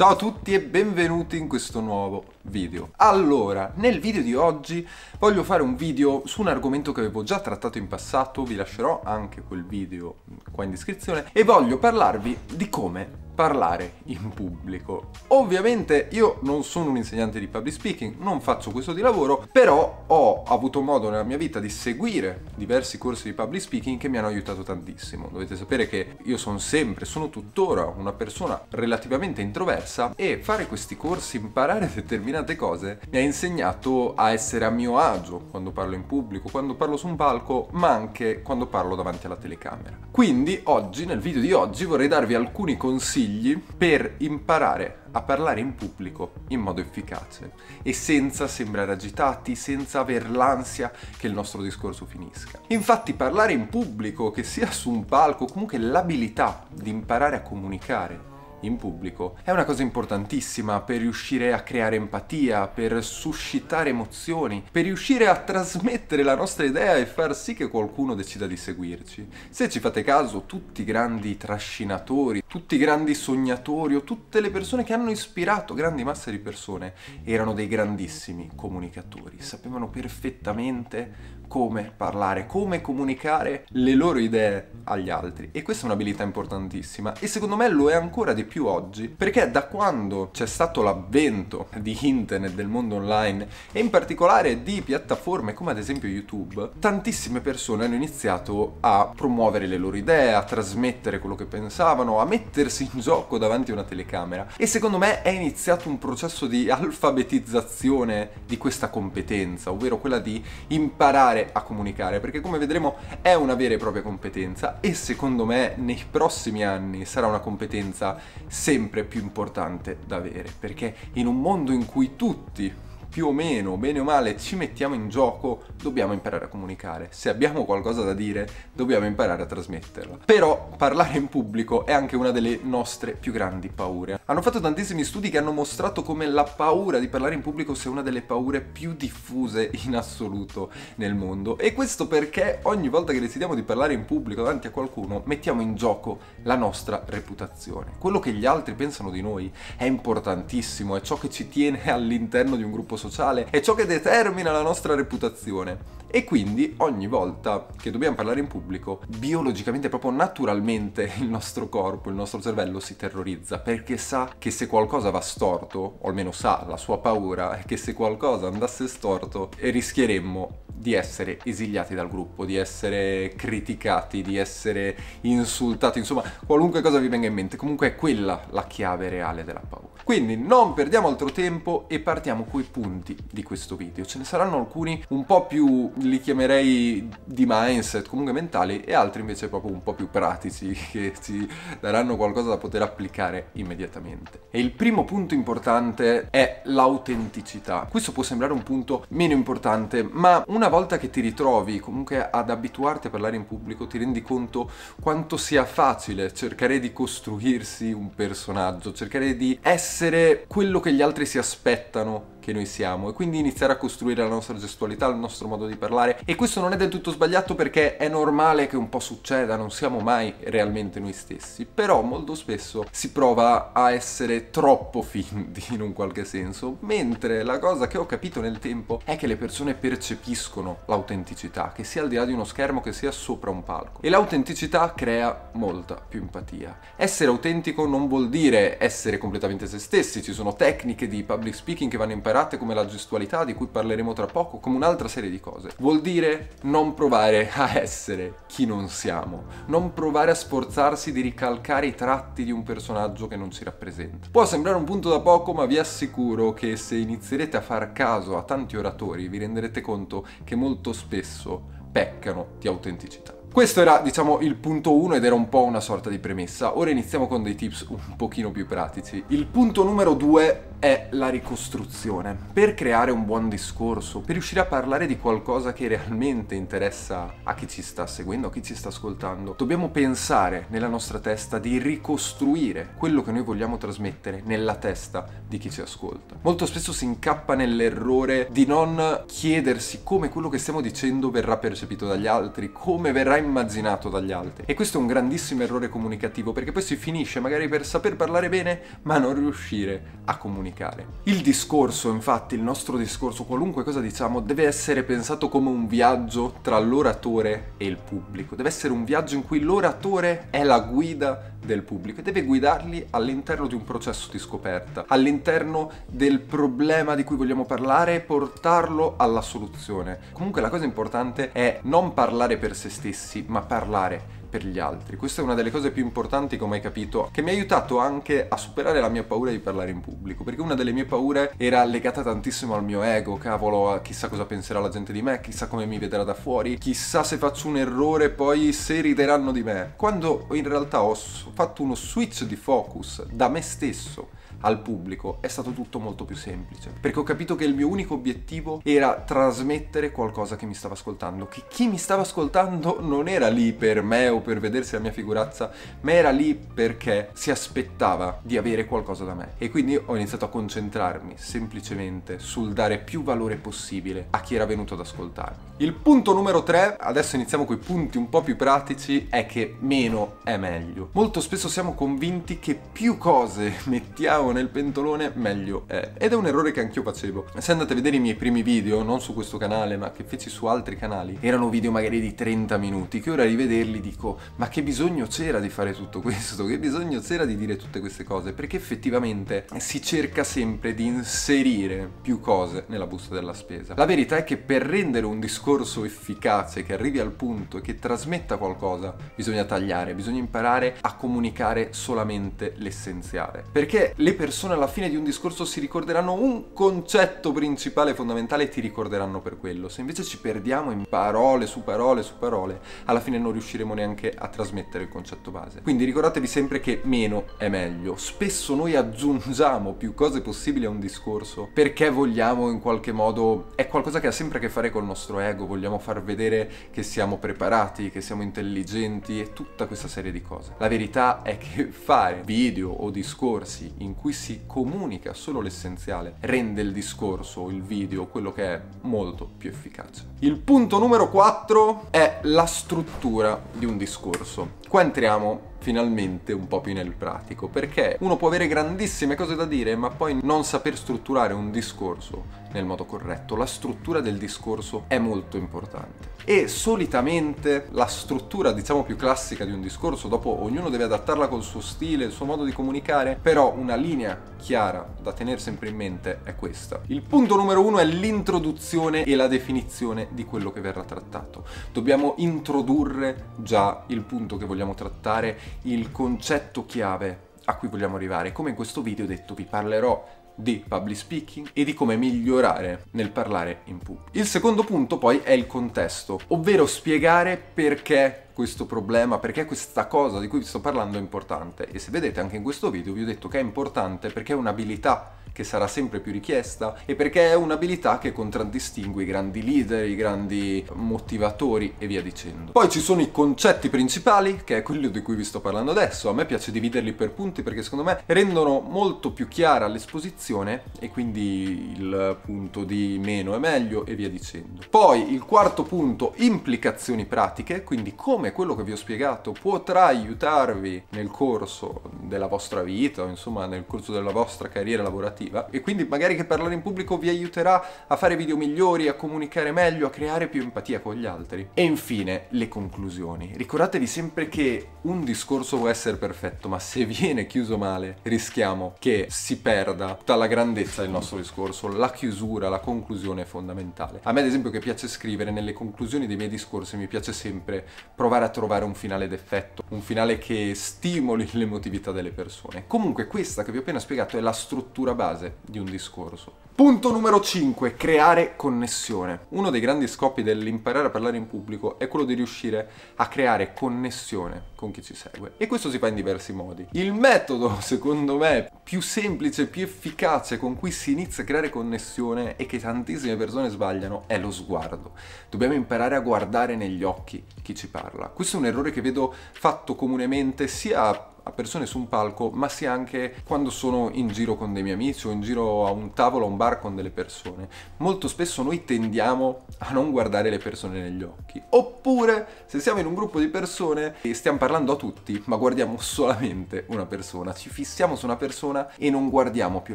Ciao a tutti e benvenuti in questo nuovo video. Allora, nel video di oggi voglio fare un video su un argomento che avevo già trattato in passato, vi lascerò anche quel video qua in descrizione, e voglio parlarvi di come parlare in pubblico. Ovviamente io non sono un insegnante di public speaking, non faccio questo di lavoro, però ho avuto modo nella mia vita di seguire diversi corsi di public speaking che mi hanno aiutato tantissimo. Dovete sapere che io sono sempre, sono tuttora una persona relativamente introversa e fare questi corsi, imparare determinate cose, mi ha insegnato a essere a mio agio quando parlo in pubblico, quando parlo su un palco, ma anche quando parlo davanti alla telecamera. Quindi oggi, nel video di oggi, vorrei darvi alcuni consigli consigli per imparare a parlare in pubblico in modo efficace e senza sembrare agitati, senza aver l'ansia che il nostro discorso finisca. Infatti parlare in pubblico, che sia su un palco, comunque l'abilità di imparare a comunicare in pubblico è una cosa importantissima per riuscire a creare empatia, per suscitare emozioni, per riuscire a trasmettere la nostra idea e far sì che qualcuno decida di seguirci. Se ci fate caso, tutti i grandi trascinatori, tutti i grandi sognatori o tutte le persone che hanno ispirato grandi masse di persone erano dei grandissimi comunicatori, sapevano perfettamente come parlare, come comunicare le loro idee agli altri e questa è un'abilità importantissima e secondo me lo è ancora di più oggi perché da quando c'è stato l'avvento di internet, del mondo online e in particolare di piattaforme come ad esempio YouTube, tantissime persone hanno iniziato a promuovere le loro idee, a trasmettere quello che pensavano, a mettersi in gioco davanti a una telecamera e secondo me è iniziato un processo di alfabetizzazione di questa competenza, ovvero quella di imparare imparare a comunicare, perché come vedremo è una vera e propria competenza e secondo me nei prossimi anni sarà una competenza sempre più importante da avere, perché in un mondo in cui tutti più o meno, bene o male, ci mettiamo in gioco, dobbiamo imparare a comunicare. Se abbiamo qualcosa da dire, dobbiamo imparare a trasmetterla. Però parlare in pubblico è anche una delle nostre più grandi paure. Hanno fatto tantissimi studi che hanno mostrato come la paura di parlare in pubblico sia una delle paure più diffuse in assoluto nel mondo. E questo perché ogni volta che decidiamo di parlare in pubblico davanti a qualcuno, mettiamo in gioco la nostra reputazione. Quello che gli altri pensano di noi è importantissimo, è ciò che ci tiene all'interno di un gruppo sociale sociale, è ciò che determina la nostra reputazione. E quindi ogni volta che dobbiamo parlare in pubblico, biologicamente, proprio naturalmente, il nostro corpo, il nostro cervello si terrorizza perché sa che se qualcosa va storto, o almeno sa la sua paura, è che se qualcosa andasse storto rischieremmo di essere esiliati dal gruppo, di essere criticati, di essere insultati, insomma qualunque cosa vi venga in mente, comunque è quella la chiave reale della paura. Quindi non perdiamo altro tempo e partiamo coi punti di questo video, ce ne saranno alcuni un po' più, li chiamerei di mindset, comunque mentali, e altri invece proprio un po' più pratici, che ci daranno qualcosa da poter applicare immediatamente. E il primo punto importante è l'autenticità. Questo può sembrare un punto meno importante, ma una una volta che ti ritrovi comunque ad abituarti a parlare in pubblico ti rendi conto quanto sia facile cercare di costruirsi un personaggio, cercare di essere quello che gli altri si aspettano che noi siamo e quindi iniziare a costruire la nostra gestualità, il nostro modo di parlare e questo non è del tutto sbagliato perché è normale che un po' succeda, non siamo mai realmente noi stessi, però molto spesso si prova a essere troppo finti in un qualche senso, mentre la cosa che ho capito nel tempo è che le persone percepiscono l'autenticità, che sia al di là di uno schermo che sia sopra un palco e l'autenticità crea molta più empatia. Essere autentico non vuol dire essere completamente se stessi, ci sono tecniche di public speaking che vanno imparate disparate come la gestualità di cui parleremo tra poco, come un'altra serie di cose. Vuol dire non provare a essere chi non siamo, non provare a sforzarsi di ricalcare i tratti di un personaggio che non ci rappresenta. Può sembrare un punto da poco, ma vi assicuro che se inizierete a far caso a tanti oratori vi renderete conto che molto spesso peccano di autenticità. Questo era, diciamo, il punto 1 ed era un po' una sorta di premessa. Ora iniziamo con dei tips un pochino più pratici. Il punto numero 2 è la ricostruzione. Per creare un buon discorso, per riuscire a parlare di qualcosa che realmente interessa a chi ci sta seguendo, a chi ci sta ascoltando, dobbiamo pensare nella nostra testa di ricostruire quello che noi vogliamo trasmettere nella testa di chi ci ascolta. Molto spesso si incappa nell'errore di non chiedersi come quello che stiamo dicendo verrà percepito dagli altri, come verrà immaginato dagli altri. E questo è un grandissimo errore comunicativo perché poi si finisce magari per saper parlare bene ma non riuscire a comunicare comunicare. Il discorso, infatti, il nostro discorso, qualunque cosa diciamo, deve essere pensato come un viaggio tra l'oratore e il pubblico. Deve essere un viaggio in cui l'oratore è la guida del pubblico e deve guidarli all'interno di un processo di scoperta, all'interno del problema di cui vogliamo parlare e portarlo alla soluzione. Comunque la cosa importante è non parlare per se stessi, ma parlare per gli altri. Questa è una delle cose più importanti, come hai capito, che mi ha aiutato anche a superare la mia paura di parlare in pubblico, perché una delle mie paure era legata tantissimo al mio ego, cavolo, chissà cosa penserà la gente di me, chissà come mi vedrà da fuori, chissà se faccio un errore poi se rideranno di me. Quando in realtà ho fatto uno switch di focus da me stesso al pubblico, è stato tutto molto più semplice. Perché ho capito che il mio unico obiettivo era trasmettere qualcosa che mi stava ascoltando, che chi mi stava ascoltando non era lì per me o per vedersi la mia figurazza, ma era lì perché si aspettava di avere qualcosa da me. E quindi ho iniziato a concentrarmi semplicemente sul dare più valore possibile a chi era venuto ad ascoltarmi. Il punto numero 3, adesso iniziamo con i punti un po' più pratici, è che meno è meglio. Molto spesso siamo convinti che più cose mettiamo mettiamo nel pentolone meglio è. Ed è un errore che anch'io facevo. Se andate a vedere i miei primi video, non su questo canale ma che feci su altri canali, erano video magari di 30 minuti che ora a rivederli dico ma che bisogno c'era di fare tutto questo? Che bisogno c'era di dire tutte queste cose? Perché effettivamente si cerca sempre di inserire più cose nella busta della spesa. La verità è che per rendere un discorso efficace, che arrivi al punto e che trasmetta qualcosa, bisogna tagliare, bisogna imparare a comunicare solamente l'essenziale. Perché le persone alla fine di un discorso si ricorderanno un concetto principale fondamentale e ti ricorderanno per quello. Se invece ci perdiamo in parole su parole su parole, alla fine non riusciremo neanche a trasmettere il concetto base. Quindi ricordatevi sempre che meno è meglio. Spesso noi aggiungiamo più cose possibili a un discorso perché vogliamo in qualche modo... è qualcosa che ha sempre a che fare col nostro ego, vogliamo far vedere che siamo preparati, che siamo intelligenti e tutta questa serie di cose. La verità è che fare video o discorsi in cui cui si comunica solo l'essenziale, rende il discorso, il video, quello che è molto più efficace. Il punto numero 4 è la struttura di un discorso. Qua entriamo finalmente un po' più nel pratico, perché uno può avere grandissime cose da dire, ma poi non saper strutturare un discorso nel modo corretto. La struttura del discorso è molto importante. E solitamente la struttura, diciamo più classica di un discorso, dopo ognuno deve adattarla col suo stile, il suo modo di comunicare, però una linea chiara da tenere sempre in mente è questa. Il punto numero uno è l'introduzione e la definizione di quello che verrà trattato. Dobbiamo introdurre già il punto che vogliamo vogliamo trattare, il concetto chiave a cui vogliamo arrivare. Come in questo video detto vi parlerò di public speaking e di come migliorare nel parlare in pubblico. Il secondo punto poi è il contesto, ovvero spiegare perché questo problema, perché questa cosa di cui vi sto parlando è importante. E se vedete anche in questo video vi ho detto che è importante perché è un'abilità che sarà sempre più richiesta e perché è un'abilità che contraddistingue i grandi leader, i grandi motivatori e via dicendo. Poi ci sono i concetti principali, che è quello di cui vi sto parlando adesso. A me piace dividerli per punti perché secondo me rendono molto più chiara l'esposizione e quindi il punto di meno è meglio e via dicendo. Poi il quarto punto, implicazioni pratiche, quindi come quello che vi ho spiegato potrà aiutarvi nel corso della vostra vita, o insomma nel corso della vostra carriera lavorativa positiva e quindi magari che parlare in pubblico vi aiuterà a fare video migliori, a comunicare meglio, a creare più empatia con gli altri. E infine le conclusioni. Ricordatevi sempre che un discorso può essere perfetto, ma se viene chiuso male rischiamo che si perda tutta la grandezza del nostro discorso, la chiusura, la conclusione è fondamentale. A me ad esempio che piace scrivere nelle conclusioni dei miei discorsi mi piace sempre provare a trovare un finale d'effetto, un finale che stimoli l'emotività delle persone. Comunque questa che vi ho appena spiegato è la struttura base base di un discorso. Punto numero 5, creare connessione. Uno dei grandi scopi dell'imparare a parlare in pubblico è quello di riuscire a creare connessione con chi ci segue e questo si fa in diversi modi. Il metodo, secondo me, più semplice, più efficace con cui si inizia a creare connessione e che tantissime persone sbagliano è lo sguardo. Dobbiamo imparare a guardare negli occhi chi ci parla. Questo è un errore che vedo fatto comunemente sia a persone su un palco, ma sia anche quando sono in giro con dei miei amici o in giro a un tavolo, a un bar con delle persone. Molto spesso noi tendiamo a non guardare le persone negli occhi. Oppure se siamo in un gruppo di persone e stiamo parlando a tutti, ma guardiamo solamente una persona, ci fissiamo su una persona e non guardiamo più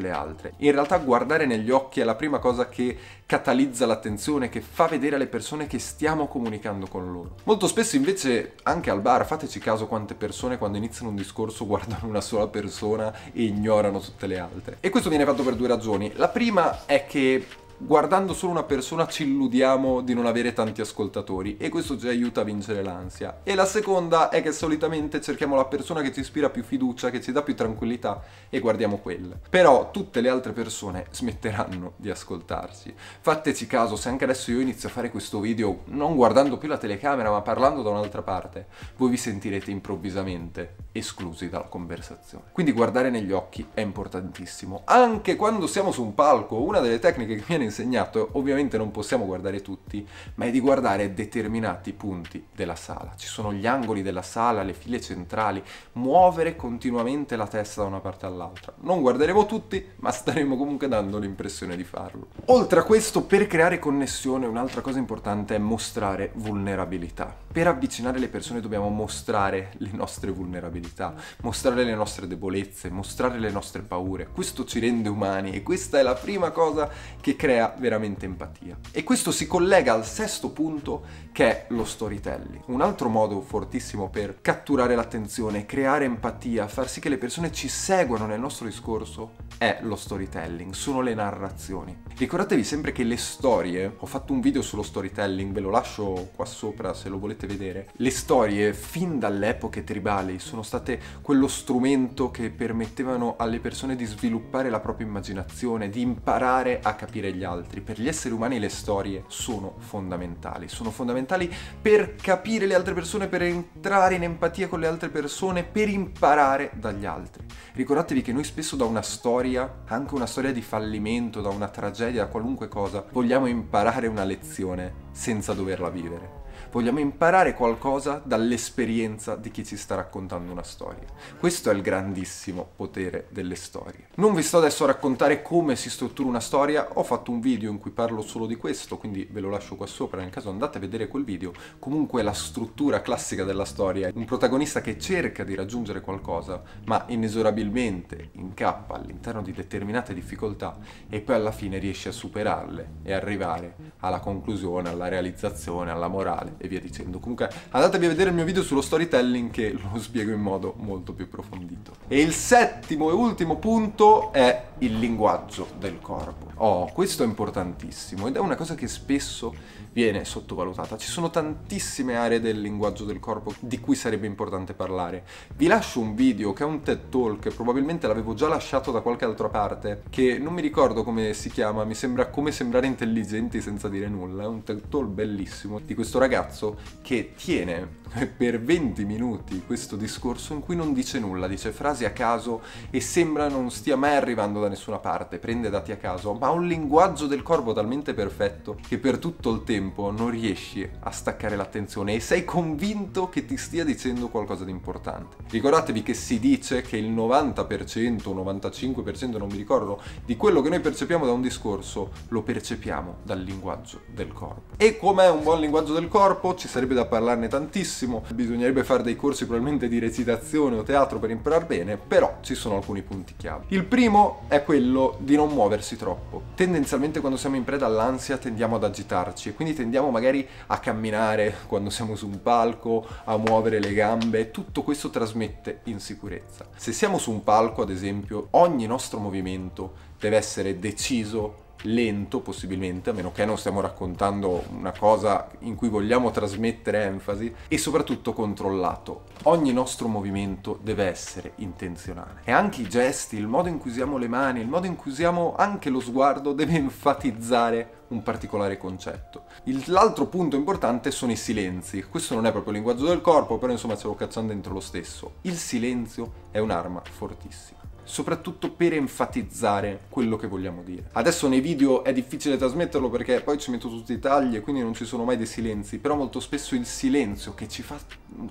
le altre. In realtà guardare negli occhi è la prima cosa che catalizza l'attenzione, che fa vedere alle persone che stiamo comunicando con loro. Molto spesso invece anche al bar fateci caso quante persone quando iniziano un discorso discorso guardano una sola persona e ignorano tutte le altre. E questo viene fatto per due ragioni. La prima è che guardando solo una persona ci illudiamo di non avere tanti ascoltatori e questo ci aiuta a vincere l'ansia. E la seconda è che solitamente cerchiamo la persona che ci ispira più fiducia, che ci dà più tranquillità e guardiamo quella. Però tutte le altre persone smetteranno di ascoltarsi. Fateci caso, se anche adesso io inizio a fare questo video non guardando più la telecamera ma parlando da un'altra parte, voi vi sentirete improvvisamente esclusi dalla conversazione. Quindi guardare negli occhi è importantissimo. Anche quando siamo su un palco, una delle tecniche che viene insegnato, ovviamente non possiamo guardare tutti, ma è di guardare determinati punti della sala. Ci sono gli angoli della sala, le file centrali, muovere continuamente la testa da una parte all'altra. Non guarderemo tutti, ma staremo comunque dando l'impressione di farlo. Oltre a questo, per creare connessione, un'altra cosa importante è mostrare vulnerabilità. Per avvicinare le persone dobbiamo mostrare le nostre vulnerabilità, mostrare le nostre debolezze, mostrare le nostre paure. Questo ci rende umani e questa è la prima cosa che crea crea veramente empatia. E questo si collega al sesto punto che è lo storytelling. Un altro modo fortissimo per catturare l'attenzione, creare empatia, far sì che le persone ci seguano nel nostro discorso è lo storytelling, sono le narrazioni. Ricordatevi sempre che le storie, ho fatto un video sullo storytelling, ve lo lascio qua sopra se lo volete vedere, le storie fin dalle epoche tribali sono state quello strumento che permettevano alle persone di sviluppare la propria immaginazione, di imparare a capire gli altri degli altri. Per gli esseri umani le storie sono fondamentali, sono fondamentali per capire le altre persone, per entrare in empatia con le altre persone, per imparare dagli altri. Ricordatevi che noi spesso da una storia, anche una storia di fallimento, da una tragedia, da qualunque cosa, vogliamo imparare una lezione senza doverla vivere vogliamo imparare qualcosa dall'esperienza di chi ci sta raccontando una storia. Questo è il grandissimo potere delle storie. Non vi sto adesso a raccontare come si struttura una storia, ho fatto un video in cui parlo solo di questo, quindi ve lo lascio qua sopra, nel caso andate a vedere quel video. Comunque la struttura classica della storia è un protagonista che cerca di raggiungere qualcosa, ma inesorabilmente incappa all'interno di determinate difficoltà e poi alla fine riesce a superarle e arrivare alla conclusione, alla realizzazione, alla morale e via dicendo. Comunque andatevi a vedere il mio video sullo storytelling che lo spiego in modo molto più approfondito. E il settimo e ultimo punto è il linguaggio del corpo. Oh, questo è importantissimo ed è una cosa che spesso viene sottovalutata. Ci sono tantissime aree del linguaggio del corpo di cui sarebbe importante parlare. Vi lascio un video che è un TED Talk, probabilmente l'avevo già lasciato da qualche altra parte, che non mi ricordo come si chiama, mi sembra come sembrare intelligenti senza dire nulla. È un TED Talk bellissimo di questo ragazzo ragazzo che tiene per 20 minuti questo discorso in cui non dice nulla, dice frasi a caso e sembra non stia mai arrivando da nessuna parte, prende dati a caso, ma ha un linguaggio del corpo talmente perfetto che per tutto il tempo non riesci a staccare l'attenzione e sei convinto che ti stia dicendo qualcosa di importante. Ricordatevi che si dice che il 90%, 95%, non mi ricordo, di quello che noi percepiamo da un discorso lo percepiamo dal linguaggio del corpo. E com'è un buon linguaggio del corpo? corpo, ci sarebbe da parlarne tantissimo, bisognerebbe fare dei corsi probabilmente di recitazione o teatro per imparare bene, però ci sono alcuni punti chiave. Il primo è quello di non muoversi troppo. Tendenzialmente quando siamo in preda all'ansia tendiamo ad agitarci e quindi tendiamo magari a camminare quando siamo su un palco, a muovere le gambe, tutto questo trasmette insicurezza. Se siamo su un palco, ad esempio, ogni nostro movimento deve essere deciso lento possibilmente, a meno che non stiamo raccontando una cosa in cui vogliamo trasmettere enfasi, e soprattutto controllato. Ogni nostro movimento deve essere intenzionale. E anche i gesti, il modo in cui usiamo le mani, il modo in cui usiamo anche lo sguardo deve enfatizzare un particolare concetto. l'altro punto importante sono i silenzi. Questo non è proprio il linguaggio del corpo, però insomma ce lo cacciamo dentro lo stesso. Il silenzio è un'arma fortissima soprattutto per enfatizzare quello che vogliamo dire. Adesso nei video è difficile trasmetterlo perché poi ci metto tutti i tagli e quindi non ci sono mai dei silenzi, però molto spesso il silenzio che ci fa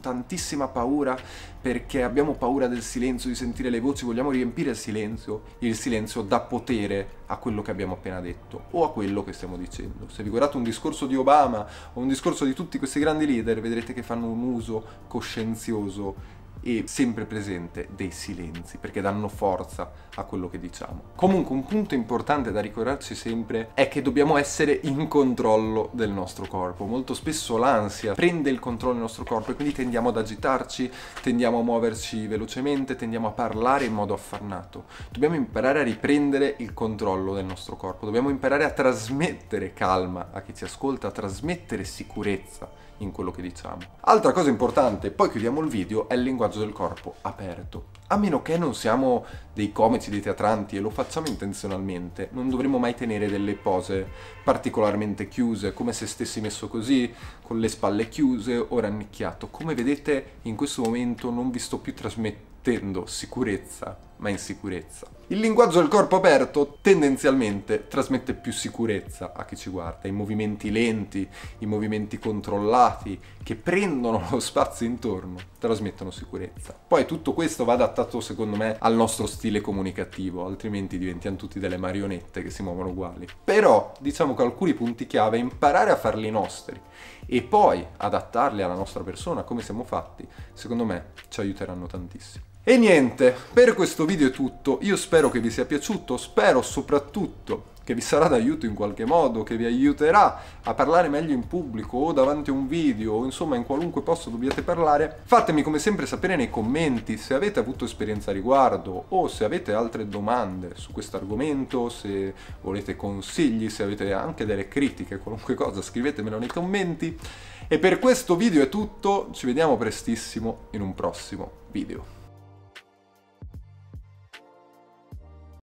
tantissima paura perché abbiamo paura del silenzio, di sentire le voci, vogliamo riempire il silenzio, il silenzio dà potere a quello che abbiamo appena detto o a quello che stiamo dicendo. Se vi guardate un discorso di Obama o un discorso di tutti questi grandi leader, vedrete che fanno un uso coscienzioso e sempre presente dei silenzi perché danno forza a quello che diciamo. Comunque un punto importante da ricordarci sempre è che dobbiamo essere in controllo del nostro corpo. Molto spesso l'ansia prende il controllo del nostro corpo e quindi tendiamo ad agitarci, tendiamo a muoverci velocemente, tendiamo a parlare in modo affannato. Dobbiamo imparare a riprendere il controllo del nostro corpo, dobbiamo imparare a trasmettere calma a chi ci ascolta, a trasmettere sicurezza in quello che diciamo. Altra cosa importante, poi chiudiamo il video, è il linguaggio del corpo aperto. A meno che non siamo dei comici, dei teatranti e lo facciamo intenzionalmente, non dovremmo mai tenere delle pose particolarmente chiuse, come se stessi messo così, con le spalle chiuse o rannicchiato. Come vedete in questo momento non vi sto più trasmettendo sicurezza ma in sicurezza. Il linguaggio del corpo aperto tendenzialmente trasmette più sicurezza a chi ci guarda, i movimenti lenti, i movimenti controllati che prendono lo spazio intorno trasmettono sicurezza. Poi tutto questo va adattato secondo me al nostro stile comunicativo, altrimenti diventiamo tutti delle marionette che si muovono uguali. Però diciamo che alcuni punti chiave imparare a farli nostri e poi adattarli alla nostra persona come siamo fatti, secondo me ci aiuteranno tantissimo. E niente, per questo video è tutto, io spero che vi sia piaciuto, spero soprattutto che vi sarà d'aiuto in qualche modo, che vi aiuterà a parlare meglio in pubblico o davanti a un video o insomma in qualunque posto dobbiate parlare, fatemi come sempre sapere nei commenti se avete avuto esperienza a riguardo o se avete altre domande su questo argomento, se volete consigli, se avete anche delle critiche, qualunque cosa scrivetemelo nei commenti. E per questo video è tutto, ci vediamo prestissimo in un prossimo video.